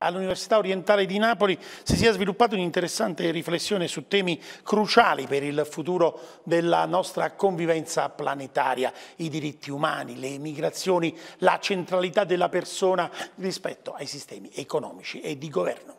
all'Università Orientale di Napoli si sia sviluppata un'interessante riflessione su temi cruciali per il futuro della nostra convivenza planetaria, i diritti umani, le migrazioni, la centralità della persona rispetto ai sistemi economici e di governo.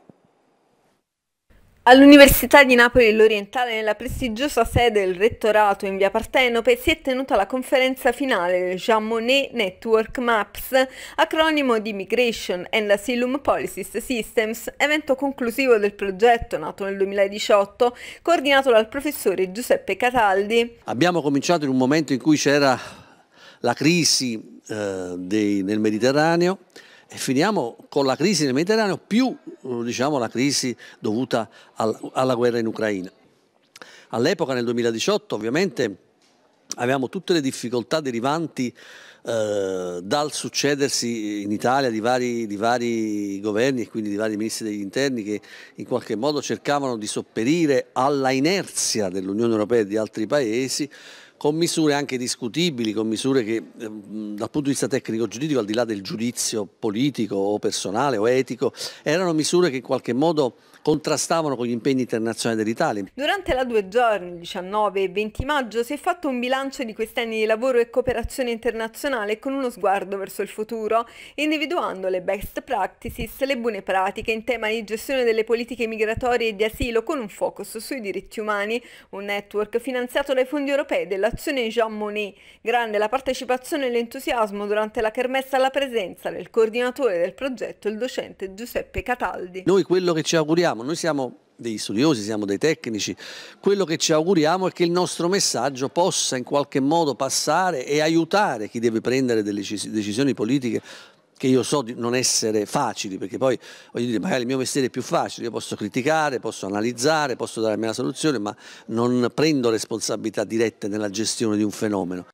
All'Università di Napoli l'Orientale, nella prestigiosa sede del Rettorato in via Partenope, si è tenuta la conferenza finale del Jean Monnet Network MAPS, acronimo di Migration and Asylum Policy Systems, evento conclusivo del progetto nato nel 2018, coordinato dal professore Giuseppe Cataldi. Abbiamo cominciato in un momento in cui c'era la crisi eh, dei, nel Mediterraneo, e finiamo con la crisi nel Mediterraneo più eh, diciamo, la crisi dovuta al, alla guerra in Ucraina. All'epoca, nel 2018, ovviamente avevamo tutte le difficoltà derivanti eh, dal succedersi in Italia di vari, di vari, governi e quindi di vari ministri degli interni che in qualche modo cercavano di sopperire alla inerzia dell'Unione Europea e di altri paesi con misure anche discutibili, con misure che ehm, dal punto di vista tecnico-giuridico, al di là del giudizio politico o personale o etico, erano misure che in qualche modo contrastavano con gli impegni internazionali dell'Italia. Durante la due giorni, 19 e 20 maggio, si è fatto un bilancio di questi anni di lavoro e cooperazione internazionale con uno sguardo verso il futuro, individuando le best practices, le buone pratiche in tema di gestione delle politiche migratorie e di asilo con un focus sui diritti umani, un network finanziato dai fondi europei della Fondazione Jean Monnet. Grande la partecipazione e l'entusiasmo durante la kermessa alla presenza del coordinatore del progetto, il docente Giuseppe Cataldi. Noi quello che ci auguriamo, noi siamo degli studiosi, siamo dei tecnici, quello che ci auguriamo è che il nostro messaggio possa in qualche modo passare e aiutare chi deve prendere delle decisioni politiche che io so di non essere facili, perché poi voglio dire, magari il mio mestiere è più facile, io posso criticare, posso analizzare, posso dare la mia soluzione, ma non prendo responsabilità dirette nella gestione di un fenomeno.